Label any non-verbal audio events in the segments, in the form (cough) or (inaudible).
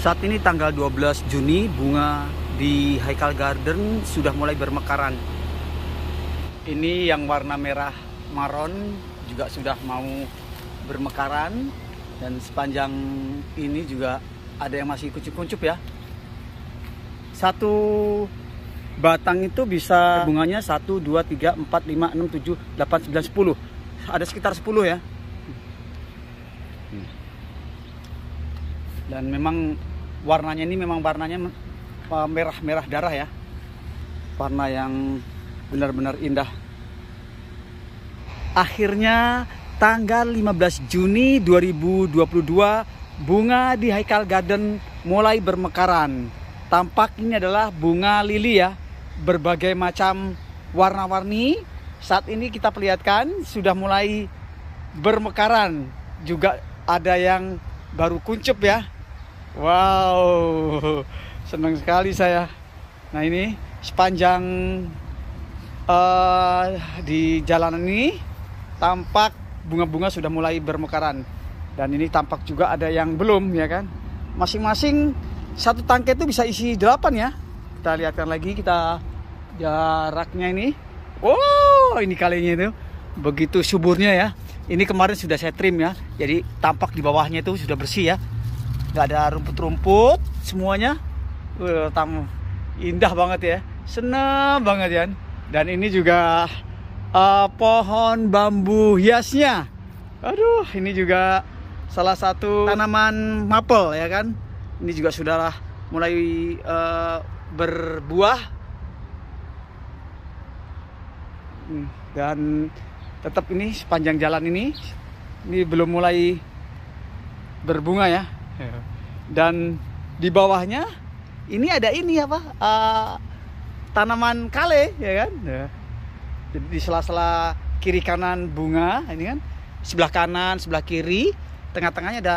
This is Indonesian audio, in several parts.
Saat ini tanggal 12 Juni, bunga di Haikal Garden sudah mulai bermekaran. Ini yang warna merah maron juga sudah mau bermekaran dan sepanjang ini juga ada yang masih kuncup-kuncup ya. Satu batang itu bisa bunganya 1 2 3 4 5 6 7 8 9 10. Ada sekitar 10 ya. Hmm. Dan memang warnanya ini memang warnanya eh, merah-merah darah ya warna yang benar-benar indah akhirnya tanggal 15 Juni 2022 bunga di Haikal Garden mulai bermekaran tampak ini adalah bunga lili ya berbagai macam warna-warni saat ini kita perlihatkan sudah mulai bermekaran juga ada yang baru kuncup ya Wow, senang sekali saya. Nah ini sepanjang uh, di jalan ini tampak bunga-bunga sudah mulai bermekaran dan ini tampak juga ada yang belum ya kan. Masing-masing satu tangkai itu bisa isi delapan ya. Kita lihatkan lagi kita jaraknya ini. Oh, ini kalinya itu begitu suburnya ya. Ini kemarin sudah saya trim ya. Jadi tampak di bawahnya itu sudah bersih ya nggak ada rumput-rumput semuanya uh, tamu indah banget ya seneng banget ya dan ini juga uh, pohon bambu hiasnya aduh ini juga salah satu tanaman maple ya kan ini juga sudah mulai uh, berbuah hmm, dan tetap ini sepanjang jalan ini ini belum mulai berbunga ya (laughs) Dan di bawahnya ini ada ini apa? Uh, tanaman kale ya kan? Ya. Jadi di sela-sela kiri kanan bunga ini kan sebelah kanan, sebelah kiri, tengah-tengahnya ada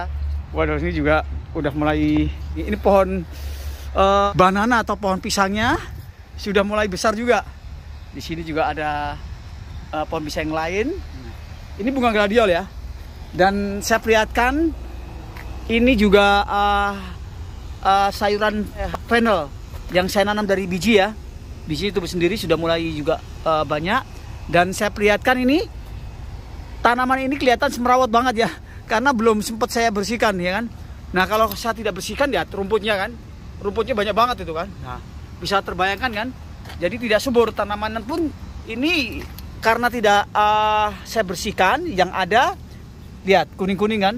waduh ini juga udah mulai ini pohon uh, banana atau pohon pisangnya sudah mulai besar juga. Di sini juga ada uh, pohon pisang lain. Ini bunga gladiol ya. Dan saya perlihatkan ini juga uh, uh, sayuran eh, fennel yang saya nanam dari biji ya. Biji itu sendiri sudah mulai juga uh, banyak dan saya perlihatkan ini tanaman ini kelihatan semerawat banget ya karena belum sempat saya bersihkan ya kan. Nah, kalau saya tidak bersihkan ya rumputnya kan. Rumputnya banyak banget itu kan. Nah, bisa terbayangkan kan? Jadi tidak subur tanaman pun ini karena tidak uh, saya bersihkan yang ada lihat kuning-kuning kan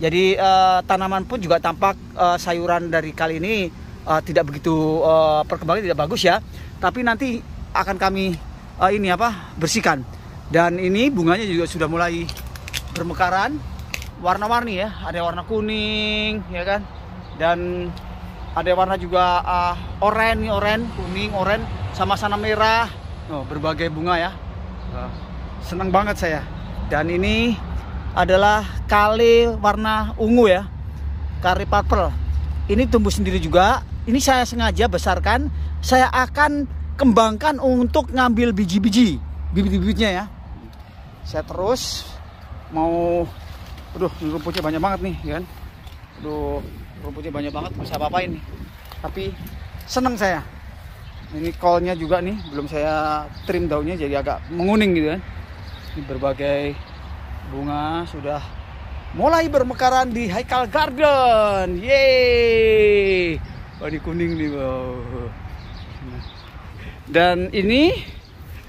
jadi uh, tanaman pun juga tampak uh, sayuran dari kali ini uh, tidak begitu uh, perkembangan tidak bagus ya. Tapi nanti akan kami uh, ini apa bersihkan. Dan ini bunganya juga sudah mulai bermekaran, warna-warni ya. Ada warna kuning, ya kan? Dan ada warna juga uh, oranye oren, kuning, oranye sama sana merah. Oh, berbagai bunga ya. Senang banget saya. Dan ini adalah kali warna ungu ya kari purple ini tumbuh sendiri juga ini saya sengaja besarkan saya akan kembangkan untuk ngambil biji-biji bibit-bibitnya ya saya terus mau aduh rumputnya banyak banget nih ya kan aduh rumputnya banyak banget bisa apa-apain nih tapi seneng saya ini kolnya juga nih belum saya trim daunnya jadi agak menguning gitu kan ini berbagai bunga sudah mulai bermekaran di Haikal Garden. Yeay. Oh, ini kuning nih, wow. Dan ini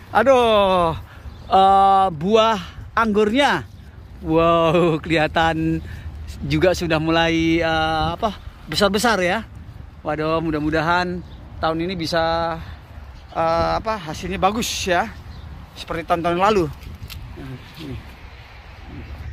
aduh uh, buah anggurnya. Wow, kelihatan juga sudah mulai uh, apa? besar-besar ya. Waduh, mudah-mudahan tahun ini bisa uh, apa? hasilnya bagus ya. Seperti tahun-tahun lalu. Nah,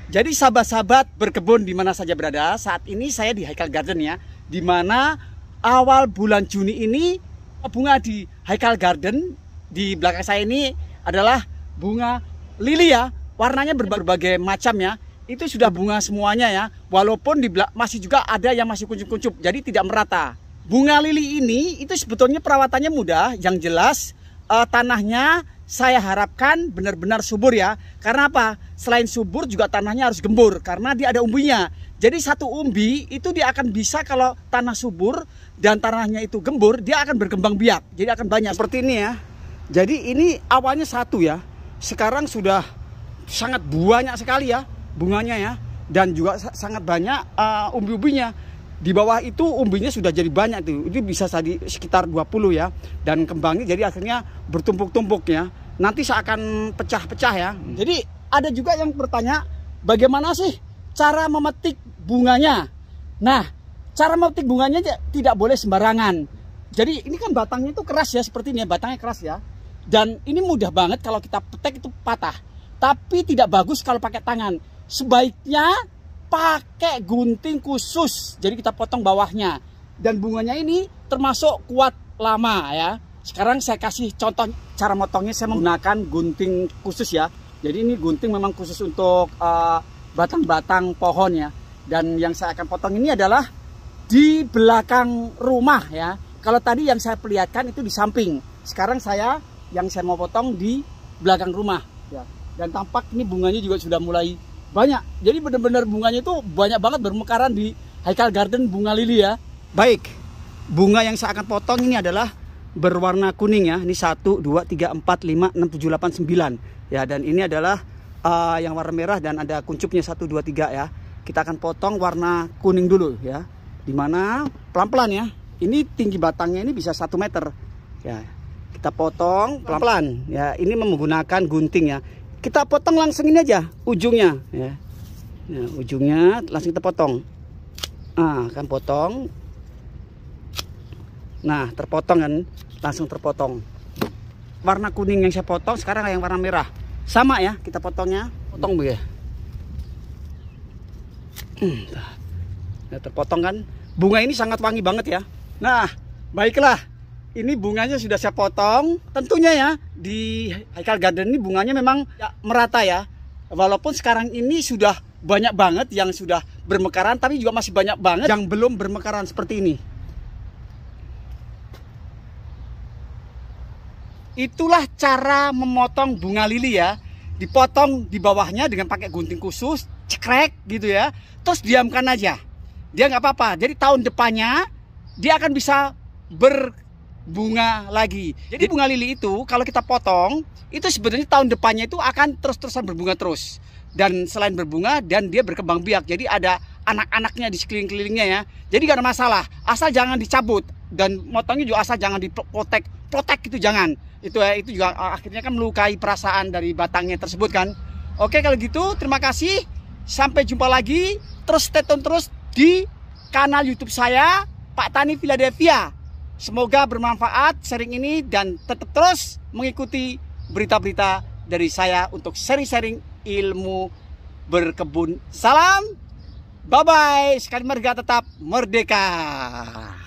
jadi sahabat-sahabat berkebun di mana saja berada, saat ini saya di Haikal Garden ya, di mana awal bulan Juni ini bunga di Haikal Garden di belakang saya ini adalah bunga lili ya, warnanya berbagai macam ya. Itu sudah bunga semuanya ya, walaupun di masih juga ada yang masih kuncup-kuncup, jadi tidak merata. Bunga lili ini itu sebetulnya perawatannya mudah, yang jelas uh, tanahnya saya harapkan benar-benar subur ya. Karena apa? Selain subur juga tanahnya harus gembur karena dia ada umbinya. Jadi satu umbi itu dia akan bisa kalau tanah subur dan tanahnya itu gembur, dia akan berkembang biak. Jadi akan banyak seperti ini ya. Jadi ini awalnya satu ya. Sekarang sudah sangat banyak sekali ya bunganya ya dan juga sangat banyak uh, umbi-umbinya di bawah itu umbinya sudah jadi banyak tuh itu bisa tadi sekitar 20 ya dan kembangnya jadi akhirnya bertumpuk-tumpuk ya nanti akan pecah-pecah ya hmm. jadi ada juga yang bertanya bagaimana sih cara memetik bunganya nah cara memetik bunganya tidak boleh sembarangan jadi ini kan batangnya itu keras ya seperti ini ya, batangnya keras ya dan ini mudah banget kalau kita petek itu patah tapi tidak bagus kalau pakai tangan sebaiknya pakai gunting khusus. Jadi kita potong bawahnya. Dan bunganya ini termasuk kuat lama ya. Sekarang saya kasih contoh cara motongnya saya menggunakan gunting khusus ya. Jadi ini gunting memang khusus untuk eh, batang-batang uh, pohon ya. Dan yang saya akan potong ini adalah di belakang rumah ya. Kalau tadi yang saya perlihatkan itu di samping. Sekarang saya yang saya mau potong di belakang rumah ya. Dan tampak ini bunganya juga sudah mulai banyak jadi benar-benar bunganya itu banyak banget bermekaran di Haikal Garden bunga lili ya baik bunga yang saya akan potong ini adalah berwarna kuning ya ini 1, 2, 3, 4, 5, 6, 7, 8, 9 ya dan ini adalah uh, yang warna merah dan ada kuncupnya 1, 2, 3 ya kita akan potong warna kuning dulu ya dimana pelan-pelan ya ini tinggi batangnya ini bisa 1 meter ya kita potong pelan-pelan ya ini menggunakan gunting ya kita potong langsung ini aja ujungnya ya ya ujungnya langsung kita potong ah kan potong nah terpotong kan langsung terpotong warna kuning yang saya potong sekarang yang warna merah sama ya kita potongnya potong bu ya nah, terpotong kan bunga ini sangat wangi banget ya nah baiklah ini bunganya sudah saya potong. Tentunya ya di Haikal Garden ini bunganya memang ya, merata ya. Walaupun sekarang ini sudah banyak banget yang sudah bermekaran, tapi juga masih banyak banget yang belum bermekaran seperti ini. Itulah cara memotong bunga lili ya. Dipotong di bawahnya dengan pakai gunting khusus, cekrek gitu ya. Terus diamkan aja. Dia nggak apa-apa. Jadi tahun depannya dia akan bisa ber bunga lagi. Jadi, bunga lili itu kalau kita potong, itu sebenarnya tahun depannya itu akan terus-terusan berbunga terus. Dan selain berbunga dan dia berkembang biak. Jadi ada anak-anaknya di sekeliling-kelilingnya ya. Jadi gak ada masalah. Asal jangan dicabut dan motongnya juga asal jangan dipotek. Protek itu jangan. Itu ya, itu juga akhirnya kan melukai perasaan dari batangnya tersebut kan. Oke kalau gitu terima kasih. Sampai jumpa lagi. Terus stay tune terus di kanal YouTube saya Pak Tani Philadelphia. Semoga bermanfaat sharing ini dan tetap terus mengikuti berita-berita dari saya untuk sharing-sharing ilmu berkebun. Salam, bye-bye, sekali merdeka tetap merdeka.